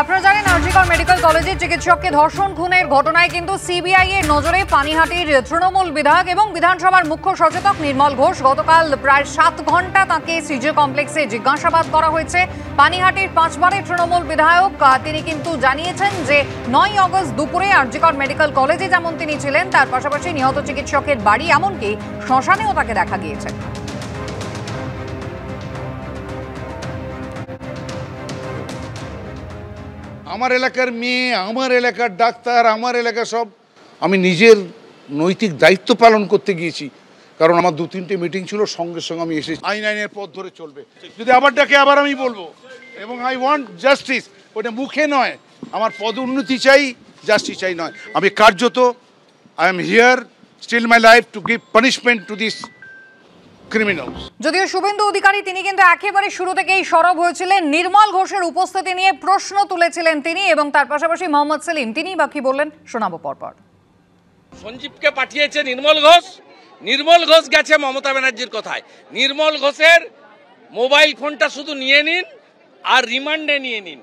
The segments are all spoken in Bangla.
আপনারা জানেন আরজিকর মেডিকেল কলেজে চিকিৎসককে ধর্ষণ খুনের ঘটনায় কিন্তু সিবিআই এর নজরে পানিহাটির তৃণমূল বিধায়ক এবং বিধানসভার মুখ্য সচেতক নির্মল ঘোষ গতকাল প্রায় সাত ঘন্টা তাকে সিজে কমপ্লেক্সে জিজ্ঞাসাবাদ করা হয়েছে পানিহাটির পাঁচবারের তৃণমূল বিধায়ক তিনি কিন্তু জানিয়েছেন যে নয় অগস্ট দুপুরে আরজিকর মেডিকেল কলেজে যেমন তিনি ছিলেন তার পাশাপাশি নিহত চিকিৎসকের বাড়ি এমনকি শ্মশানেও তাকে দেখা গিয়েছে আমার এলাকার মেয়ে আমার এলাকার ডাক্তার আমার এলাকা সব আমি নিজের নৈতিক দায়িত্ব পালন করতে গিয়েছি কারণ আমার দু তিনটে মিটিং ছিল সঙ্গে সঙ্গে আমি এসেছি আইন আইনের পথ ধরে চলবে যদি আবার ডাকে আবার আমি বলবো এবং আই ওয়ান্ট জাস্টিস ওটা মুখে নয় আমার পদ উন্নতি চাই জাস্টিস চাই নয় আমি কার্যত I am here still my life to give punishment to this criminals. যদিও শুভেন্দু অধিকারী তিনি কিন্তু একেবারে শুরু থেকেই সরব হয়েছিলেন নির্মল ঘোষের উপস্থিতি নিয়ে প্রশ্ন তুলেছিলেন তিনি এবং তার পাশাপাশি মোহাম্মদ সেলিম তিনি বাকি বললেন শোনাবো পরপর সঞ্জীবকে পাঠিয়েছে নির্মল ঘোষ নির্মল ঘোষ গেছে মমতা ব্যানার্জির কথায় নির্মল ঘোষের মোবাইল ফোনটা শুধু নিয়ে নিন আর রিমান্ডে নিয়ে নিন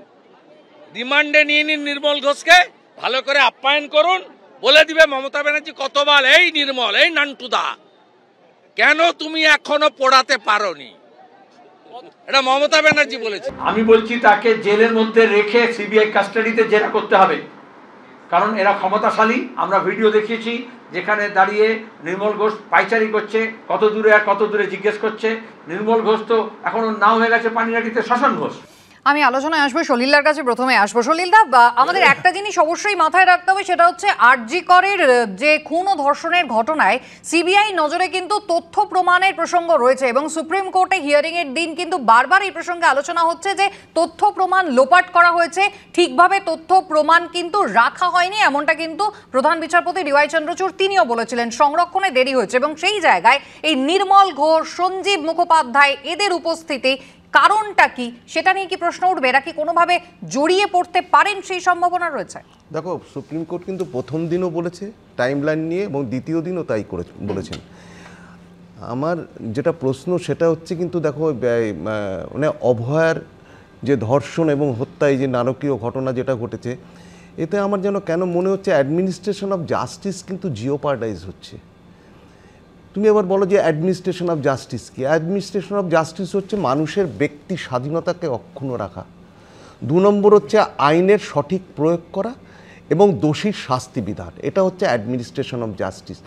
রিমান্ডে নিয়ে নিন নির্মল ঘোষকে ভালো করে আপ্যায়ন করুন বলে দিবে মমতা ব্যানার্জি কতবার এই নির্মল এই নান্টুদা কেন তুমি এখনো পড়াতে পারোনি এটা মমতা ব্যানার্জি বলেছে আমি বলছি তাকে জেলের মধ্যে রেখে সিবিআই কাস্টাডিতে জেরা করতে হবে কারণ এরা ক্ষমতাশালী আমরা ভিডিও দেখিয়েছি যেখানে দাঁড়িয়ে নির্মল ঘোষ পাইচারি করছে কত দূরে আর কত দূরে জিজ্ঞেস করছে নির্মল ঘোষ তো এখনো নাও হয়ে গেছে পানিরাটিতে শ্মশান ঘোষ আমি আলোচনায় আসবো সলিলদার কাছে প্রথমে আসবো সলিলদা আমাদের একটা জিনিস অবশ্যই মাথায় রাখতে হবে সেটা হচ্ছে আরজি করের যে খুন ও ধর্ষণের ঘটনায় সিবিআই নজরে কিন্তু তথ্য প্রমাণের প্রসঙ্গ রয়েছে এবং সুপ্রিম কোর্টে হিয়ারিংয়ের দিন কিন্তু বারবার এই প্রসঙ্গে আলোচনা হচ্ছে যে তথ্য প্রমাণ লোপাট করা হয়েছে ঠিকভাবে তথ্য প্রমাণ কিন্তু রাখা হয়নি এমনটা কিন্তু প্রধান বিচারপতি ডিওয়াই চন্দ্রচূড় তিনিও বলেছিলেন সংরক্ষণে দেরি হয়েছে এবং সেই জায়গায় এই নির্মল ঘোষ সঞ্জীব মুখোপাধ্যায় এদের উপস্থিতি কারণটা কি সেটা নিয়ে কি প্রশ্ন উঠবে এরা কি কোনোভাবে জড়িয়ে পড়তে পারেন সেই সম্ভাবনা রয়েছে দেখো সুপ্রিম কোর্ট কিন্তু প্রথম দিনও বলেছে টাইম লাইন নিয়ে এবং দ্বিতীয় দিনও তাই করে বলেছেন আমার যেটা প্রশ্ন সেটা হচ্ছে কিন্তু দেখো মানে অভয়ার যে ধর্ষণ এবং হত্যায় যে নারকীয় ঘটনা যেটা ঘটেছে এতে আমার যেন কেন মনে হচ্ছে অ্যাডমিনিস্ট্রেশন অফ জাস্টিস কিন্তু জিওপার্ডাইজ হচ্ছে তুমি এবার বলো যে অ্যাডমিনিস্ট্রেশন অফ জাস্টিস কি অ্যাডমিনিস্ট্রেশন অফ জাস্টিস হচ্ছে মানুষের ব্যক্তি স্বাধীনতাকে অক্ষুণ্ণ রাখা দু নম্বর হচ্ছে আইনের সঠিক প্রয়োগ করা এবং দোষীর শাস্তি বিধান এটা হচ্ছে অ্যাডমিনিস্ট্রেশন অফ জাস্টিস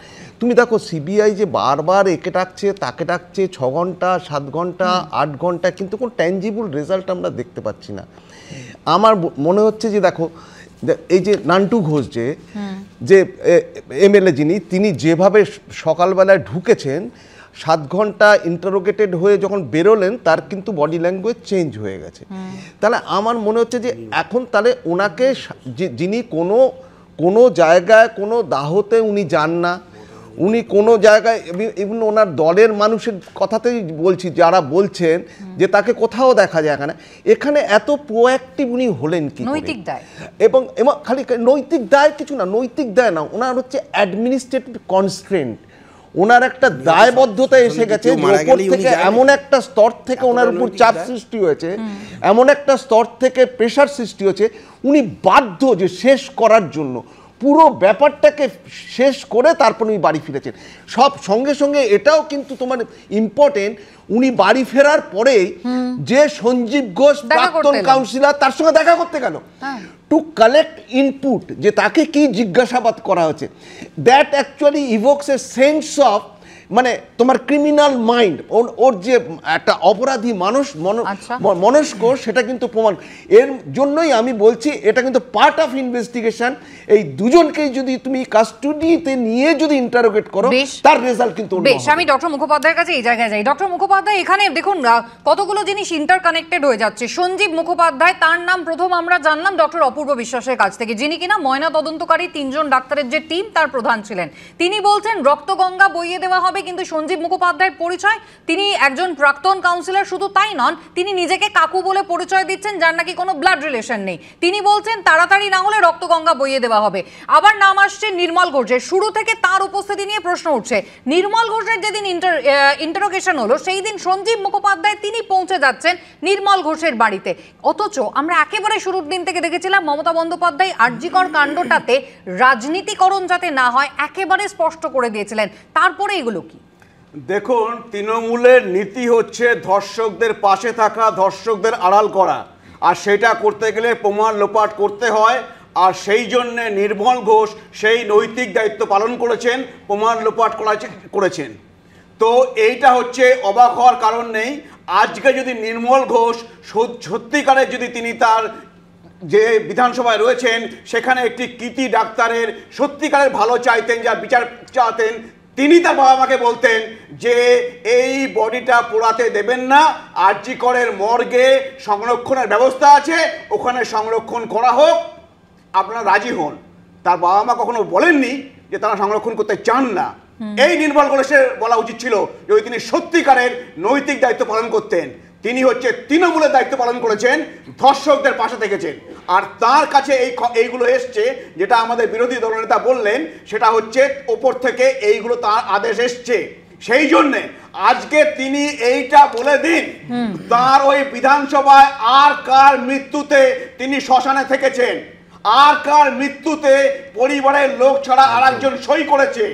তুমি দেখো সিবিআই যে বারবার একে ডাকছে তাকে ডাকছে ছ ঘন্টা সাত ঘন্টা আট ঘন্টা কিন্তু কোনো ট্যাঞ্জিবল রেজাল্ট আমরা দেখতে পাচ্ছি না আমার মনে হচ্ছে যে দেখো এই যে নান্টু ঘোষ যে যে এমএলএ যিনি তিনি যেভাবে সকালবেলায় ঢুকেছেন সাত ঘন্টা ইন্টারোগেটেড হয়ে যখন বেরোলেন তার কিন্তু বডি ল্যাঙ্গুয়েজ চেঞ্জ হয়ে গেছে তাহলে আমার মনে হচ্ছে যে এখন তাহলে ওনাকে যিনি কোনো কোনো জায়গায় কোনো দাহতে উনি যান না উনি কোনো জায়গায় ইভিন ওনার দলের মানুষের কথাতেই বলছি যারা বলছেন যে তাকে কোথাও দেখা যায় এখানে এখানে এত প্রোঅ্যাক্টিভ উনি হলেন কি নৈতিক দায় এবং এবং খালি নৈতিক দায় কিছু না নৈতিক দায় না ওনার হচ্ছে অ্যাডমিনিস্ট্রেটিভ কনস্ট্রেন্ট ওনার একটা দায়বদ্ধতা এসে গেছে উপর থেকে এমন একটা স্তর থেকে ওনার উপর চাপ সৃষ্টি হয়েছে এমন একটা স্তর থেকে প্রেশার সৃষ্টি হয়েছে উনি বাধ্য যে শেষ করার জন্য পুরো ব্যাপারটাকে শেষ করে তারপর উনি বাড়ি ফিরেছেন সব সঙ্গে সঙ্গে এটাও কিন্তু তোমার ইম্পর্টেন্ট উনি বাড়ি ফেরার পরেই যে সঞ্জীব ঘোষ প্রাক্তন কাউন্সিলর তার সঙ্গে দেখা করতে গেল টু কালেক্ট ইনপুট যে তাকে কি জিজ্ঞাসাবাদ করা হয়েছে that actually evokes a sense of মানে তোমার ক্রিমিনাল মাইন্ড ওর যে একটা অপরাধী মানুষ আচ্ছা। মনস্ক সেটা কিন্তু প্রমাণ এর জন্যই আমি বলছি এটা কিন্তু পার্ট অফ ইনভেস্টিগেশন এই দুজনকে যদি তুমি কাস্টডিতে নিয়ে যদি ইন্টারোগেট করো তার রেজাল্ট কিন্তু বেশ আমি ডক্টর মুখোপাধ্যায়ের কাছে এই জায়গায় যাই ডক্টর মুখোপাধ্যায় এখানে দেখুন কতগুলো জিনিস ইন্টারকানেক্টেড হয়ে যাচ্ছে সঞ্জীব মুখোপাধ্যায় তার নাম প্রথম আমরা জানলাম ডক্টর অপূর্ব বিশ্বাসের কাছ থেকে যিনি কিনা ময়না তদন্তকারী তিনজন ডাক্তারের যে টিম তার প্রধান ছিলেন তিনি বলছেন রক্তগঙ্গা বইয়ে দেওয়া হবে হবে কিন্তু সঞ্জীব মুখোপাধ্যায়ের পরিচয় তিনি একজন প্রাক্তন কাউন্সিলর শুধু তাই নন তিনি নিজেকে কাকু বলে পরিচয় দিচ্ছেন যার নাকি কোনো ব্লাড রিলেশন নেই তিনি বলছেন তাড়াতাড়ি না হলে রক্তগঙ্গা বইয়ে দেওয়া হবে আবার নাম আসছে নির্মল ঘোষের শুরু থেকে তার উপস্থিতি নিয়ে প্রশ্ন উঠছে নির্মল ঘোষের যেদিন ইন্টার ইন্টারোগেশন হলো সেই দিন সঞ্জীব মুখোপাধ্যায় তিনি পৌঁছে যাচ্ছেন নির্মল ঘোষের বাড়িতে অথচ আমরা একেবারে শুরুর দিন থেকে দেখেছিলাম মমতা বন্দ্যোপাধ্যায় আর্যিকর কাণ্ডটাতে রাজনীতিকরণ যাতে না হয় একেবারে স্পষ্ট করে দিয়েছিলেন তারপরে এগুলো দেখুন তৃণমূলের নীতি হচ্ছে ধর্ষকদের পাশে থাকা ধর্ষকদের আড়াল করা আর সেটা করতে গেলে প্রমাণ লোপাট করতে হয় আর সেই জন্যে নির্মল ঘোষ সেই নৈতিক দায়িত্ব পালন করেছেন প্রমাণ লোপাট করেছেন তো এইটা হচ্ছে অবাক হওয়ার কারণ নেই আজকে যদি নির্মল ঘোষ সত্যিকারে যদি তিনি তার যে বিধানসভায় রয়েছেন সেখানে একটি কৃতি ডাক্তারের সত্যিকারের ভালো চাইতেন যা বিচার চাতেন তিনি তার বাবা মাকে বলতেন যে এই বডিটা পোড়াতে দেবেন না করের মর্গে সংরক্ষণের ব্যবস্থা আছে ওখানে সংরক্ষণ করা হোক আপনারা রাজি হন তার বাবা মা কখনো বলেননি যে তারা সংরক্ষণ করতে চান না এই নির্মল করে বলা উচিত ছিল যদি তিনি সত্যিকারের নৈতিক দায়িত্ব পালন করতেন তিনি হচ্ছে তৃণমূলের দায়িত্ব পালন করেছেন ধর্ষকদের পাশে থেকেছেন আর তার কাছে এই এইগুলো এসছে যেটা আমাদের বিরোধী দলনেতা বললেন সেটা হচ্ছে ওপর থেকে এইগুলো তার আদেশ এসছে সেই জন্যে আজকে তিনি এইটা বলে দিন তার ওই বিধানসভায় আর কার মৃত্যুতে তিনি শ্মশানে থেকেছেন আর কার মৃত্যুতে পরিবারের লোক ছাড়া আর একজন সই করেছে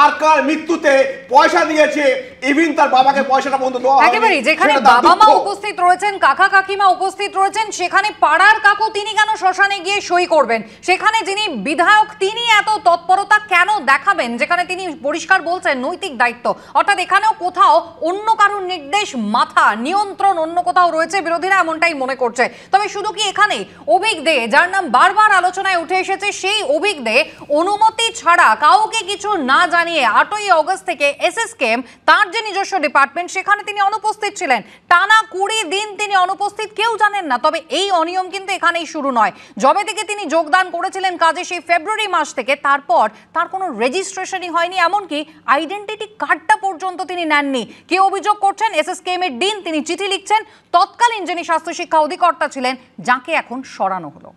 আর কার মৃত্যুতে পয়সা দিয়েছে ইভিন তার বাবাকে পয়সাটা বন্ধ দেওয়া একেবারে যেখানে বাবা মা উপস্থিত রয়েছেন কাকা কাকিমা উপস্থিত রয়েছেন সেখানে পাড়ার কাকু তিনি কেন শ্মশানে গিয়ে সই করবেন সেখানে যিনি বিধায়ক তিনি এত তৎপরতা কেন দেখাবেন যেখানে তিনি পরিষ্কার বলছেন নৈতিক দায়িত্ব অর্থাৎ এখানেও কোথাও অন্য কারোর নির্দেশ মাথা নিয়ন্ত্রণ অন্য কোথাও রয়েছে বিরোধীরা এমনটাই মনে করছে তবে শুধু কি এখানে অভিক দে যার নাম বারবার আলোচনায় উঠে এসেছে সেই অভিক দে অনুমতি ছাড়া কাউকে কিছু না জানিয়ে আটই অগস্ট থেকে এসএসকেএম তার যে নিজস্ব ডিপার্টমেন্ট সেখানে তিনি অনুপস্থিত ছিলেন টানা কুড়ি দিন তিনি অনুপস্থিত কেউ জানেন না তবে এই অনিয়ম কিন্তু এখানেই শুরু নয় জবে থেকে তিনি যোগদান করেছিলেন কাজে সেই ফেব্রুয়ারি মাস থেকে তারপর তার কোনো রেজিস্ট্রেশনই হয়নি এমনকি আইডেন্টিটি কার্ডটা পর্যন্ত তিনি নেননি কে অভিযোগ করছেন এসএসকেএম এর দিন তিনি চিঠি লিখছেন তৎকালীন যিনি স্বাস্থ্য শিক্ষা অধিকর্তা ছিলেন যাকে এখন সরানো হলো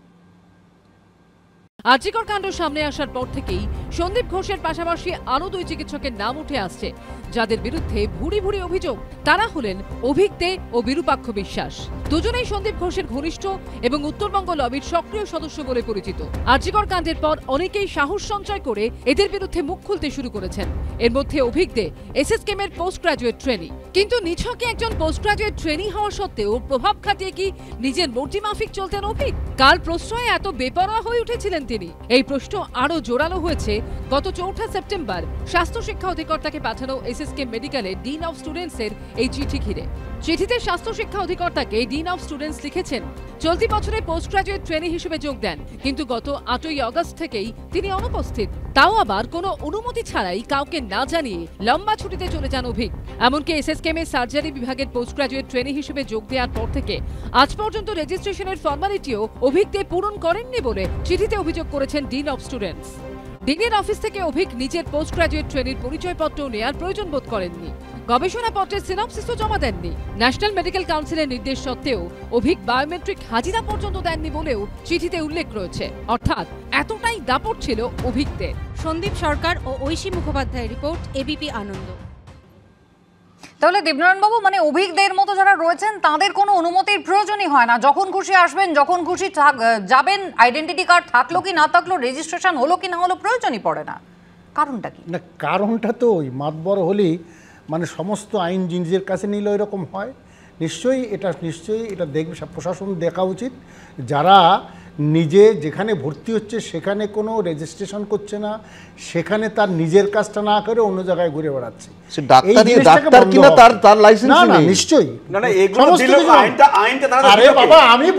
আজিকর কাণ্ড সামনে আসার পর থেকেই সন্দীপ ঘোষের পাশাপাশি আরও দুই চিকিৎসকের নাম উঠে আসছে যাদের বিরুদ্ধে ভুরি ভুরি অভিযোগ তারা হলেন অভিক দে ও বিরূপাক্ষ বিশ্বাস দুজনেই সন্দীপ ঘোষের ঘনিষ্ঠ এবং উত্তরবঙ্গ লবির সক্রিয় সদস্য বলে পরিচিত আর্যিকর কাণ্ডের পর অনেকেই সাহস সঞ্চয় করে এদের বিরুদ্ধে মুখ খুলতে শুরু করেছেন এর মধ্যে অভিক দে এর পোস্ট গ্রাজুয়েট ট্রেনি কিন্তু নিছকে একজন পোস্ট গ্রাজুয়েট ট্রেনি হওয়া সত্ত্বেও প্রভাব খাটিয়ে কি নিজের মাফিক চলতেন অভিক কাল প্রশ্রয়ে এত বেপরোয়া হয়ে উঠেছিলেন তিনি এই প্রশ্ন আরও জোরালো হয়েছে গত চৌঠা সেপ্টেম্বর স্বাস্থ্য শিক্ষা অধিকর্তাকে পাঠানো এসএসকে মেডিকেলে ডিন অফ স্টুডেন্টসের এই চিঠি ঘিরে চিঠিতে স্বাস্থ্য শিক্ষা অধিকর্তাকে ডিন অফ স্টুডেন্টস লিখেছেন চলতি বছরে পোস্ট গ্রাজুয়েট ট্রেনি হিসেবে যোগ দেন কিন্তু গত আটই অগস্ট থেকেই তিনি অনুপস্থিত তাও আবার কোনো অনুমতি ছাড়াই কাউকে না জানিয়ে লম্বা ছুটিতে চলে যান অভিক এমনকি এ সার্জারি বিভাগের পোস্ট গ্রাজুয়েট ট্রেনি হিসেবে যোগ দেওয়ার পর থেকে আজ পর্যন্ত রেজিস্ট্রেশনের ফর্মালিটিও অভিক দে পূরণ করেননি বলে চিঠিতে অভিযোগ করেছেন ডিন অফ স্টুডেন্টস ডিনের অফিস থেকে অভিক নিজের পোস্ট গ্রাজুয়েট ট্রেনির পরিচয়পত্র নেওয়ার প্রয়োজন বোধ করেননি গবেষণাপত্রের সিনপসিসও জমা দেননি ন্যাশনাল মেডিকেল কাউন্সিলের নির্দেশ সত্ত্বেও অভিক বায়োমেট্রিক হাজিরা পর্যন্ত দেননি বলেও চিঠিতে উল্লেখ রয়েছে অর্থাৎ এতটাই দাপট ছিল অভিকদের সন্দীপ সরকার ও ঐশী মুখোপাধ্যায়ের রিপোর্ট এবিপি আনন্দ তাহলে বাবু মানে অভিজ্ঞদের মতো যারা রয়েছেন তাদের কোনো অনুমতির প্রয়োজনই হয় না যখন খুশি আসবেন যখন খুশি যাবেন আইডেন্টিটি কার্ড থাকলো কি না থাকলো রেজিস্ট্রেশন হলো কি না হলো প্রয়োজনই পড়ে না কারণটা কি না কারণটা তো ওই মাতবর হলেই মানে সমস্ত আইন জিনিসের কাছে নিলে এরকম হয় নিশ্চয়ই এটা নিশ্চয়ই এটা দেখবে প্রশাসন দেখা উচিত যারা নিজে যেখানে ভর্তি হচ্ছে সেখানে কোনো রেজিস্ট্রেশন করছে না সেখানে তার নিজের কাজটা না করে অন্য জায়গায় ঘুরে বেড়াচ্ছে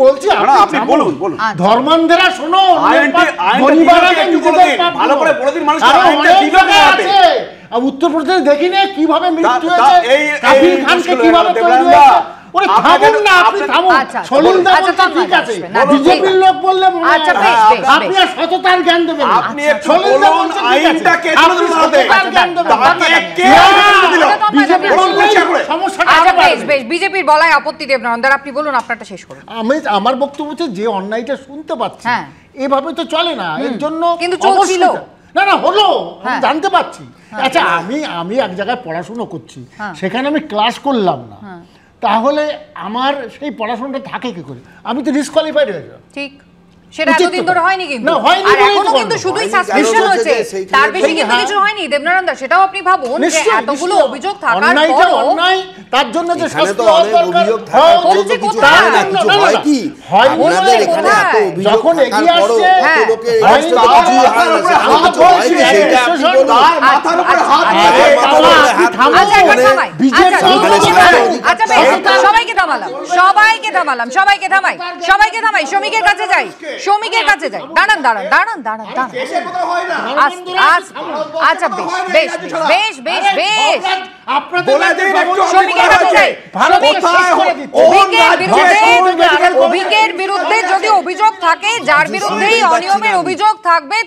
বলছি ধর্মান্ধেরা শোনো আর উত্তরপ্রদেশ দেখি না কিভাবে মৃত্যু হয়েছে কিভাবে তৈরি হয়েছে আপনি বিজেপির আচ্ছা, বলায় আপত্তি দেব আপনি বলুন আপনারটা শেষ করুন আমি আমার বক্তব্য হচ্ছে যে অন্যায়টা শুনতে পাচ্ছি হ্যাঁ। এভাবে তো চলে না এর জন্য কিন্তু চলছিল না না হলো হ্যাঁ। জানতে পারছি হ্যাঁ। আচ্ছা আমি আমি এক জায়গায় পড়াশুনো করছি হ্যাঁ। সেখানে আমি ক্লাস করলাম না তাহলে আমার সেই পড়াশোনাটা থাকে কি করে আমি তো ডিসকোয়ালিফাইড হয়ে যাব ঠিক সেটা এতদিন ধরে হয়নি কিন্তু আর এখনো কিন্তু শুধুই সাসপেনশন হয়েছে তার বেশি কিন্তু কিছু হয়নি দেবনারায়ণ দা সেটাও আপনি ভাবুন যে এতগুলো অভিযোগ থাকার পরও তার জন্য যে শাস্তি হওয়া দরকার হচ্ছে কোথায় হয় কি আপনাদের এখানে এত অভিযোগ যখন এগিয়ে আসছে হ্যাঁ। লোকের মাথার আচ্ছা, উপর আচ্ছা, হাত আচ্ছা সবাইকে থামালাম সবাই থামালাম সবাইকে থামাই সবাইকে থামাই শ্রমিকের কাছে যাই শ্রমিকের কাছে যাই দাঁড়ান দাঁড়ান দাঁড়ান দাঁড়ান আচ্ছা বেশ বেশ বেশ বেশ বেশ আচ্ছা, থাকে আচ্ছা,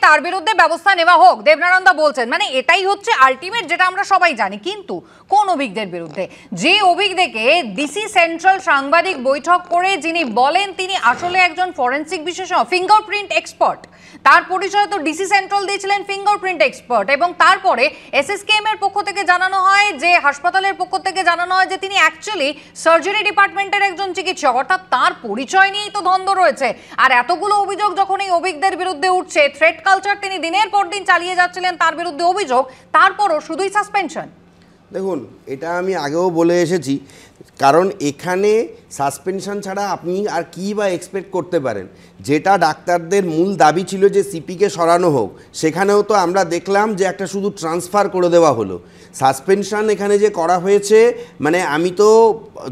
তার বিরুদ্ধে ব্যবস্থা নেওয়া হোক দেবনানন্দা বলছেন মানে এটাই হচ্ছে আলটিমেট যেটা আমরা সবাই জানি কিন্তু কোন অভিজ্ঞদের বিরুদ্ধে যে অভিজ্ঞদেকে ডিসি সেন্ট্রাল সাংবাদিক বৈঠক করে যিনি বলেন তিনি আসলে একজন ফরেন্সিক বিশেষজ্ঞ ফিঙ্গারপ্রিন্ট এক্সপার্ট তার পরিচয় তো ডিসি সেন্ট্রাল দিয়েছিলেন ফিঙ্গারপ্রিন্ট এক্সপার্ট এবং তারপরে এসএসকেএম এর পক্ষ থেকে জানানো হয় যে হাসপাতালের পক্ষ থেকে জানানো হয় যে তিনি অ্যাকচুয়ালি সার্জারি ডিপার্টমেন্টের একজন চিকিৎসক অর্থাৎ তার পরিচয় নিয়েই তো ধন্দ রয়েছে আর এতগুলো অভিযোগ যখন এই অভিজ্ঞদের বিরুদ্ধে উঠছে থ্রেড কালচার তিনি দিনের পর দিন চালিয়ে যাচ্ছিলেন তার বিরুদ্ধে অভিযোগ তারপরও শুধুই সাসপেনশন দেখুন এটা আমি আগেও বলে এসেছি কারণ এখানে সাসপেনশন ছাড়া আপনি আর কী বা এক্সপেক্ট করতে পারেন যেটা ডাক্তারদের মূল দাবি ছিল যে সিপিকে সরানো হোক সেখানেও তো আমরা দেখলাম যে একটা শুধু ট্রান্সফার করে দেওয়া হলো সাসপেনশন এখানে যে করা হয়েছে মানে আমি তো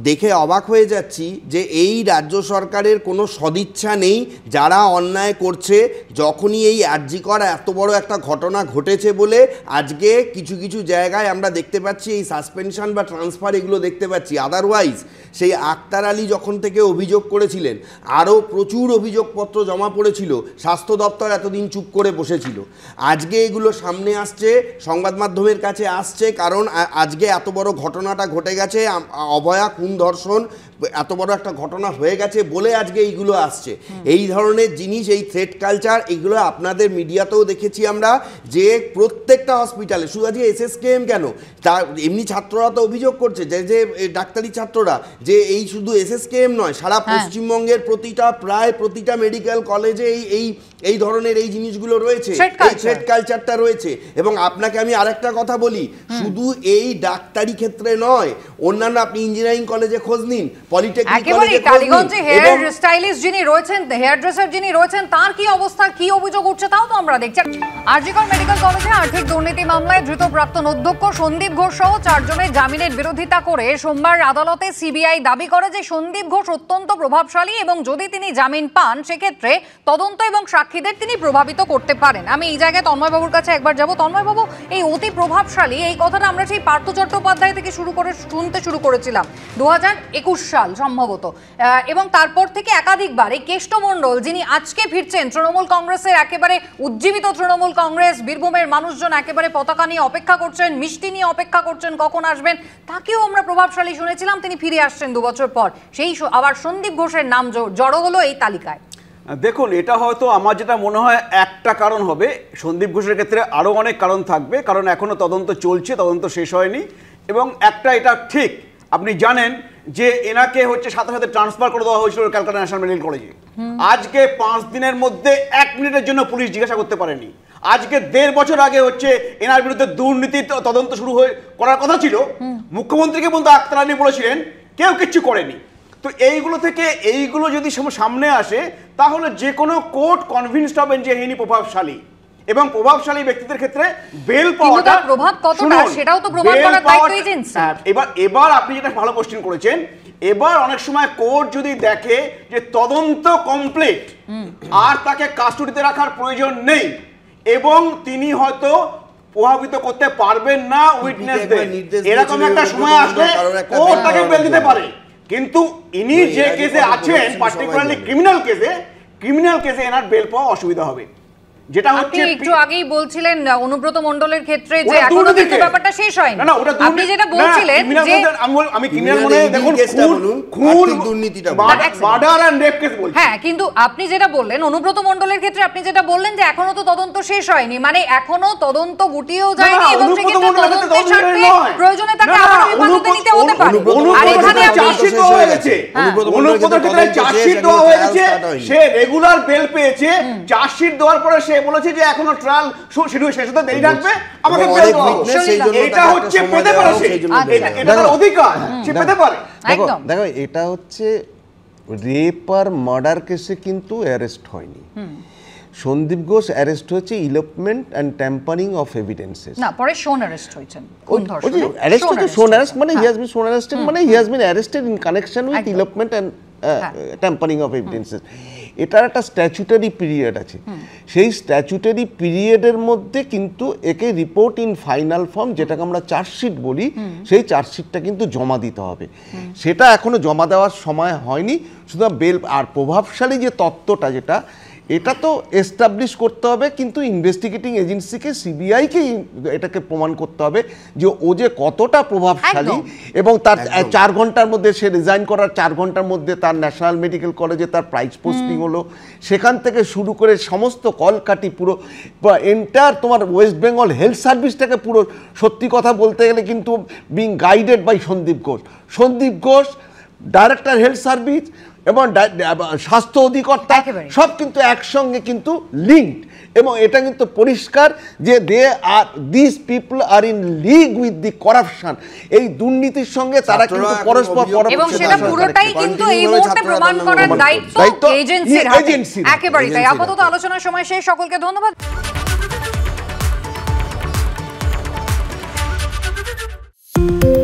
দেখে অবাক হয়ে যাচ্ছি যে এই রাজ্য সরকারের কোনো সদিচ্ছা নেই যারা অন্যায় করছে যখনই এই আর্জিকর এত বড় একটা ঘটনা ঘটেছে বলে আজকে কিছু কিছু জায়গায় আমরা দেখতে পাচ্ছি এই সাসপেনশন বা ট্রান্সফার এগুলো দেখতে পাচ্ছি আদারওয়াইজ সেই আক্তার আলী যখন থেকে অভিযোগ করেছিলেন আরও প্রচুর অভিযোগপত্র জমা পড়েছিল স্বাস্থ্য দপ্তর এতদিন চুপ করে বসেছিল আজকে এগুলো সামনে আসছে সংবাদ মাধ্যমের কাছে আসছে কারণ আজকে এত বড় ঘটনাটা ঘটে গেছে অভয়া খুন ধর্ষণ এত বড় একটা ঘটনা হয়ে গেছে বলে আজকে এইগুলো আসছে এই ধরনের জিনিস এই থ্রেড কালচার এগুলো আপনাদের মিডিয়াতেও দেখেছি আমরা যে প্রত্যেকটা হসপিটালে শুধু আজকে এসএসকেএম কেন তা এমনি ছাত্ররা তো অভিযোগ করছে যে যে ডাক্তারি ছাত্ররা যে এই শুধু এসএসকেএম নয় সারা হ্যাঁ। পশ্চিমবঙ্গের প্রতিটা প্রায় প্রতিটা মেডিকেল কলেজে এই এই এই ধরনের এই জিনিসগুলো রয়েছে এই থ্রেড কালচারটা রয়েছে এবং আপনাকে আমি আরেকটা কথা বলি শুধু এই ডাক্তারি ক্ষেত্রে নয় অন্যান্য আপনি ইঞ্জিনিয়ারিং কলেজে খোঁজ নিন পলিটেকনিক কলেজে কালীগঞ্জে হেয়ার স্টাইলিস্ট যিনি রয়েছেন হেয়ার ড্রেসার যিনি রয়েছেন তার কি অবস্থা কি অভিযোগ উঠছে তাও তো আমরা দেখছি আরজিকর মেডিকেল কলেজে আর্থিক দুর্নীতি মামলায় দ্রুত প্রাক্তন অধ্যক্ষ সন্দীপ ঘোষ সহ চারজনের জামিনের বিরোধিতা করে সোমবার আদালতে সিবিআই দাবি করে যে সন্দীপ ঘোষ অত্যন্ত প্রভাবশালী এবং যদি তিনি জামিন পান সেক্ষেত্রে তদন্ত এবং সাক্ষী সাক্ষীদের তিনি প্রভাবিত করতে পারেন আমি এই জায়গায় তন্ময়বাবুর কাছে একবার যাব তন্ময়বাবু এই অতি প্রভাবশালী এই কথাটা আমরা সেই পার্থ চট্টোপাধ্যায় থেকে শুরু করে শুনতে শুরু করেছিলাম দু সাল সম্ভবত এবং তারপর থেকে একাধিকবার এই কেষ্টমণ্ডল যিনি আজকে ফিরছেন তৃণমূল কংগ্রেসের একেবারে উজ্জীবিত তৃণমূল কংগ্রেস বীরভূমের মানুষজন একেবারে পতাকা নিয়ে অপেক্ষা করছেন মিষ্টি নিয়ে অপেক্ষা করছেন কখন আসবেন তাকেও আমরা প্রভাবশালী শুনেছিলাম তিনি ফিরে আসছেন দু বছর পর সেই আবার সন্দীপ ঘোষের নাম জড়ো হলো এই তালিকায় দেখুন এটা হয়তো আমার যেটা মনে হয় একটা কারণ হবে সন্দীপ ঘোষের ক্ষেত্রে আরও অনেক কারণ থাকবে কারণ এখনও তদন্ত চলছে তদন্ত শেষ হয়নি এবং একটা এটা ঠিক আপনি জানেন যে এনাকে হচ্ছে সাথে সাথে ট্রান্সফার করে দেওয়া হয়েছিল ক্যালকাটা ন্যাশনাল মেডিকেল কলেজে আজকে পাঁচ দিনের মধ্যে এক মিনিটের জন্য পুলিশ জিজ্ঞাসা করতে পারেনি আজকে দেড় বছর আগে হচ্ছে এনার বিরুদ্ধে দুর্নীতির তদন্ত শুরু হয়ে করার কথা ছিল মুখ্যমন্ত্রীকে বন্ধু আক্তার আলী বলেছিলেন কেউ কিচ্ছু করেনি তো এইগুলো থেকে এইগুলো যদি সামনে আসে তাহলে যে কোনো কোর্ট কনভিন্সড হবেন যে হিনি প্রভাবশালী এবং প্রভাবশালী ব্যক্তিদের ক্ষেত্রে বেল পাওয়াটা প্রভাব কতটা সেটাও তো প্রমাণ করার দায়িত্ব এজেন্সি হ্যাঁ, এবার এবার আপনি যেটা ভালো কোশ্চেন করেছেন এবার অনেক সময় কোর্ট যদি দেখে যে তদন্ত কমপ্লিট আর তাকে কাস্টডিতে রাখার প্রয়োজন নেই এবং তিনি হয়তো প্রভাবিত করতে পারবেন না উইটনেসদের এরকম একটা সময় আসবে কোর্ট তাকে বেল দিতে পারে কিন্তু ইনি যে কেসে আছেন পার্টিকুলারলি ক্রিমিনাল কেসে ক্রিমিনাল কেসে এনার বেল পাওয়া অসুবিধা হবে যেটা হচ্ছে একটু আগেই বলছিলেন অনুব্রত মণ্ডলের ক্ষেত্রে যে এখনো কিন্তু ব্যাপারটা শেষ হয়নি না ওটা আপনি যেটা বলছিলেন যে আমি ক্রিমিনাল মনে দেখুন খুন খুন দুর্নীতিটা মার্ডার এন্ড রেপ কেস বলছি হ্যাঁ কিন্তু আপনি যেটা বললেন অনুব্রত মণ্ডলের ক্ষেত্রে আপনি যেটা বললেন যে এখনো তো তদন্ত শেষ হয়নি মানে এখনো তদন্ত গুটিয়েও যায়নি এবং সে কিন্তু তদন্ত ছাড়তে প্রয়োজনে তাকে আবারও হেফাজতে নিতে হতে পারে আর এখানে আপনি চার্জশিট হয়ে গেছে অনুব্রত মণ্ডলের ক্ষেত্রে চার্জশিট দেওয়া হয়েছে সে রেগুলার বেল পেয়েছে চার্জশিট দেওয়ার পরে সে সে বলেছে যে এখনো ট্রায়াল শুরু শেষ হতে দেরি থাকবে আমাকে বের এটা হচ্ছে পেতে পারে আচ্ছা, এটা তার অধিকার সে পেতে পারে দেখো দেখো এটা হচ্ছে রেপ আর মার্ডার কেসে কিন্তু অ্যারেস্ট হয়নি সন্দীপ ঘোষ অ্যারেস্ট হয়েছে elopement and tampering of evidences না পরে শোন অ্যারেস্ট হয়েছেন অ্যারেস্ট হয়েছে শোন অ্যারেস্ট মানে he has bin shown arrested মানে he has been arrested in connection with elopement and tampering of evidences এটার একটা স্ট্যাচুটারি পিরিয়ড আছে সেই স্ট্যাচুটারি পিরিয়ডের মধ্যে কিন্তু একে রিপোর্ট ইন ফাইনাল ফর্ম যেটাকে আমরা চার্জশিট বলি সেই চার্জশিটটা কিন্তু জমা দিতে হবে সেটা এখনও জমা দেওয়ার সময় হয়নি শুধু বেল আর প্রভাবশালী যে তত্ত্বটা যেটা এটা তো এস্টাবলিশ করতে হবে কিন্তু ইনভেস্টিগেটিং এজেন্সিকে সিবিআইকে এটাকে প্রমাণ করতে হবে যে ও যে কতটা প্রভাবশালী এবং তার চার ঘন্টার মধ্যে সে রিজাইন করার চার ঘন্টার মধ্যে তার ন্যাশনাল মেডিকেল কলেজে তার প্রাইজ পোস্টিং হলো সেখান থেকে শুরু করে সমস্ত কলকাটি পুরো এন্টার তোমার ওয়েস্ট বেঙ্গল হেলথ সার্ভিসটাকে পুরো সত্যি কথা বলতে গেলে কিন্তু being guided by Sandip Ghosh Sandip Ghosh director health service এবং স্বাস্থ্য অধিকর্তা সব কিন্তু একসঙ্গে কিন্তু লিঙ্ক এবং এটা কিন্তু পরিষ্কার যে they are this people are in league with the corruption এই দুর্নীতির সঙ্গে তারা কিন্তু পরস্পর এবং সেটা পুরোটাই কিন্তু এই মুহূর্তে প্রমাণ করার দায়িত্ব এজেন্সির একেবারেই তাই আপাতত আলোচনার সময় শেষ সকলকে ধন্যবাদ thank you